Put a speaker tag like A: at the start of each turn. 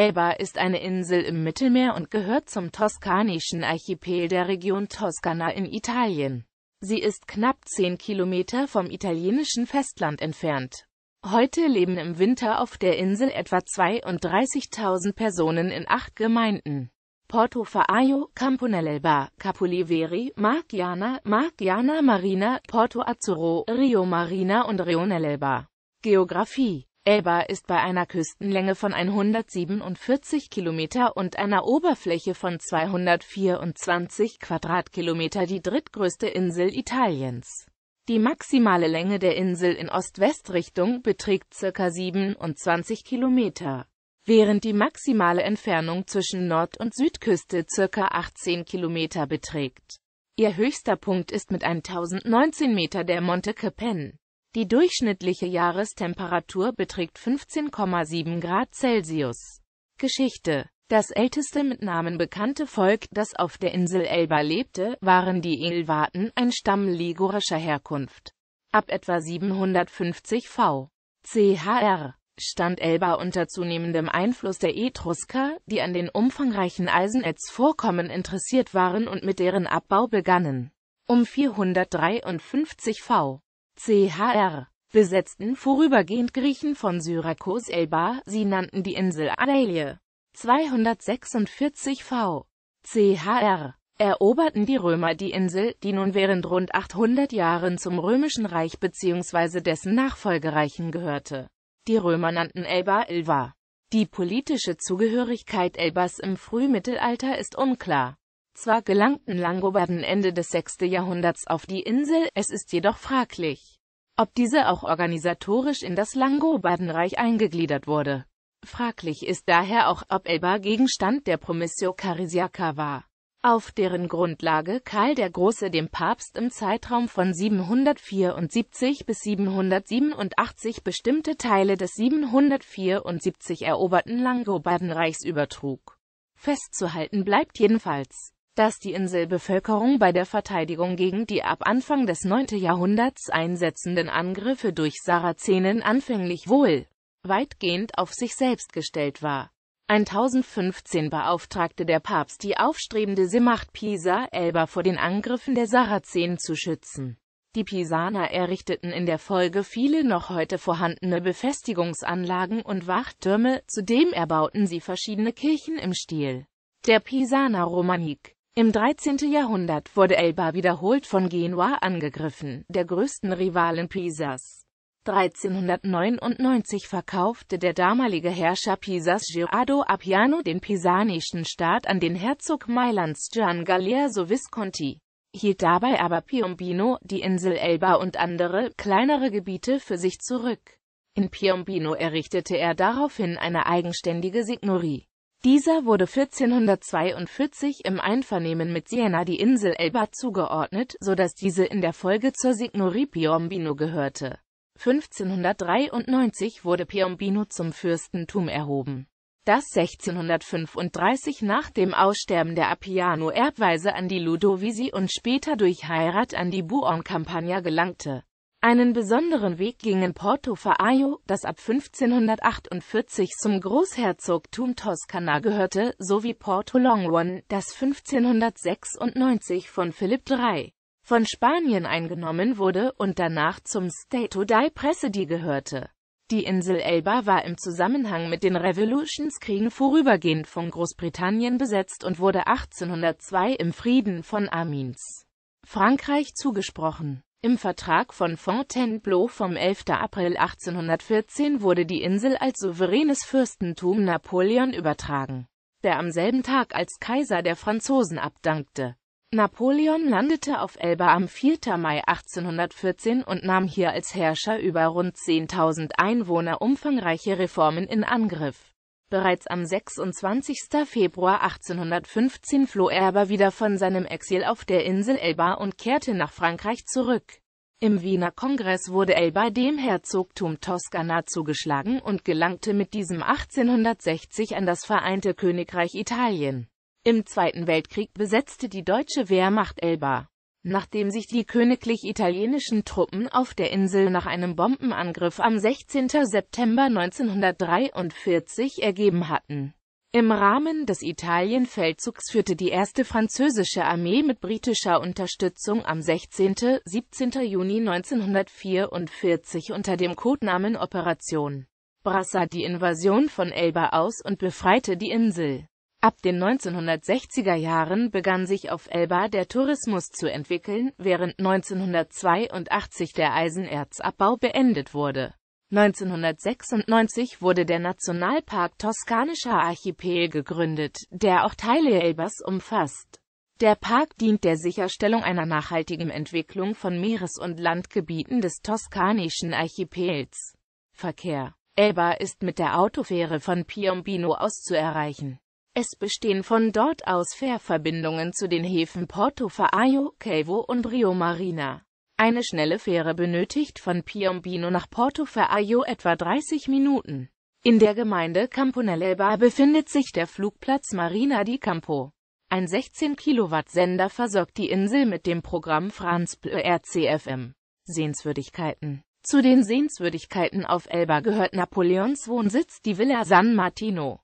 A: Elba ist eine Insel im Mittelmeer und gehört zum toskanischen Archipel der Region Toskana in Italien. Sie ist knapp 10 Kilometer vom italienischen Festland entfernt. Heute leben im Winter auf der Insel etwa 32.000 Personen in acht Gemeinden. Porto Faaio, Camponellelba, Capoliveri, Margiana, Margiana Marina, Porto Azzurro, Rio Marina und Rionellelba. Geografie Elba ist bei einer Küstenlänge von 147 Kilometer und einer Oberfläche von 224 Quadratkilometer die drittgrößte Insel Italiens. Die maximale Länge der Insel in Ost-West-Richtung beträgt ca. 27 Kilometer, während die maximale Entfernung zwischen Nord- und Südküste ca. 18 Kilometer beträgt. Ihr höchster Punkt ist mit 1019 Meter der Monte Capen. Die durchschnittliche Jahrestemperatur beträgt 15,7 Grad Celsius. Geschichte Das älteste mit Namen bekannte Volk, das auf der Insel Elba lebte, waren die Elvaten, ein Stamm ligurischer Herkunft. Ab etwa 750 v. chr stand Elba unter zunehmendem Einfluss der Etrusker, die an den umfangreichen Eisenerzvorkommen interessiert waren und mit deren Abbau begannen. Um 453 v. CHR besetzten vorübergehend Griechen von Syrakus Elba, sie nannten die Insel Adelie. 246 v. CHR eroberten die Römer die Insel, die nun während rund 800 Jahren zum Römischen Reich bzw. dessen Nachfolgereichen gehörte. Die Römer nannten Elba Elva. Die politische Zugehörigkeit Elbas im Frühmittelalter ist unklar. Zwar gelangten Langobarden Ende des 6. Jahrhunderts auf die Insel, es ist jedoch fraglich, ob diese auch organisatorisch in das Langobardenreich eingegliedert wurde. Fraglich ist daher auch, ob Elba Gegenstand der Promissio Carisiaca war, auf deren Grundlage Karl der Große dem Papst im Zeitraum von 774 bis 787 bestimmte Teile des 774 eroberten Langobardenreichs übertrug. Festzuhalten bleibt jedenfalls, dass die Inselbevölkerung bei der Verteidigung gegen die ab Anfang des 9. Jahrhunderts einsetzenden Angriffe durch Sarazenen anfänglich wohl weitgehend auf sich selbst gestellt war. 1015 beauftragte der Papst die aufstrebende Seemacht Pisa Elba vor den Angriffen der Sarazenen zu schützen. Die Pisaner errichteten in der Folge viele noch heute vorhandene Befestigungsanlagen und Wachtürme, zudem erbauten sie verschiedene Kirchen im Stil der Pisaner Romanik. Im 13. Jahrhundert wurde Elba wiederholt von Genua angegriffen, der größten Rivalen Pisas. 1399 verkaufte der damalige Herrscher Pisas Girardo Appiano den pisanischen Staat an den Herzog Mailands Gian Galeazzo Visconti, hielt dabei aber Piombino, die Insel Elba und andere, kleinere Gebiete für sich zurück. In Piombino errichtete er daraufhin eine eigenständige Signorie. Dieser wurde 1442 im Einvernehmen mit Siena die Insel Elba zugeordnet, so dass diese in der Folge zur Signorie Piombino gehörte. 1593 wurde Piombino zum Fürstentum erhoben, das 1635 nach dem Aussterben der Appiano-Erbweise an die Ludovisi und später durch Heirat an die Buon Buoncampagna gelangte. Einen besonderen Weg gingen Porto Faio, das ab 1548 zum Großherzogtum Toskana gehörte, sowie Porto Longwan, das 1596 von Philipp III von Spanien eingenommen wurde und danach zum Stato di Presidi gehörte. Die Insel Elba war im Zusammenhang mit den Revolutionskriegen vorübergehend von Großbritannien besetzt und wurde 1802 im Frieden von Amiens, Frankreich zugesprochen. Im Vertrag von Fontainebleau vom 11. April 1814 wurde die Insel als souveränes Fürstentum Napoleon übertragen, der am selben Tag als Kaiser der Franzosen abdankte. Napoleon landete auf Elba am 4. Mai 1814 und nahm hier als Herrscher über rund 10.000 Einwohner umfangreiche Reformen in Angriff Bereits am 26. Februar 1815 floh er aber wieder von seinem Exil auf der Insel Elba und kehrte nach Frankreich zurück. Im Wiener Kongress wurde Elba dem Herzogtum Toskana zugeschlagen und gelangte mit diesem 1860 an das Vereinte Königreich Italien. Im Zweiten Weltkrieg besetzte die deutsche Wehrmacht Elba. Nachdem sich die königlich italienischen Truppen auf der Insel nach einem Bombenangriff am 16. September 1943 ergeben hatten. Im Rahmen des Italienfeldzugs führte die erste französische Armee mit britischer Unterstützung am 16. 17. Juni 1944 unter dem Codenamen Operation Brassa die Invasion von Elba aus und befreite die Insel. Ab den 1960er Jahren begann sich auf Elba der Tourismus zu entwickeln, während 1982 der Eisenerzabbau beendet wurde. 1996 wurde der Nationalpark Toskanischer Archipel gegründet, der auch Teile Elbers umfasst. Der Park dient der Sicherstellung einer nachhaltigen Entwicklung von Meeres- und Landgebieten des toskanischen Archipels. Verkehr Elba ist mit der Autofähre von Piombino aus zu erreichen. Es bestehen von dort aus Fährverbindungen zu den Häfen Porto Faio, Calvo und Rio Marina. Eine schnelle Fähre benötigt von Piombino nach Porto Faio etwa 30 Minuten. In der Gemeinde Camponelleba befindet sich der Flugplatz Marina di Campo. Ein 16-Kilowatt-Sender versorgt die Insel mit dem Programm Franz Bleu RCFM. Sehenswürdigkeiten Zu den Sehenswürdigkeiten auf Elba gehört Napoleons Wohnsitz, die Villa San Martino.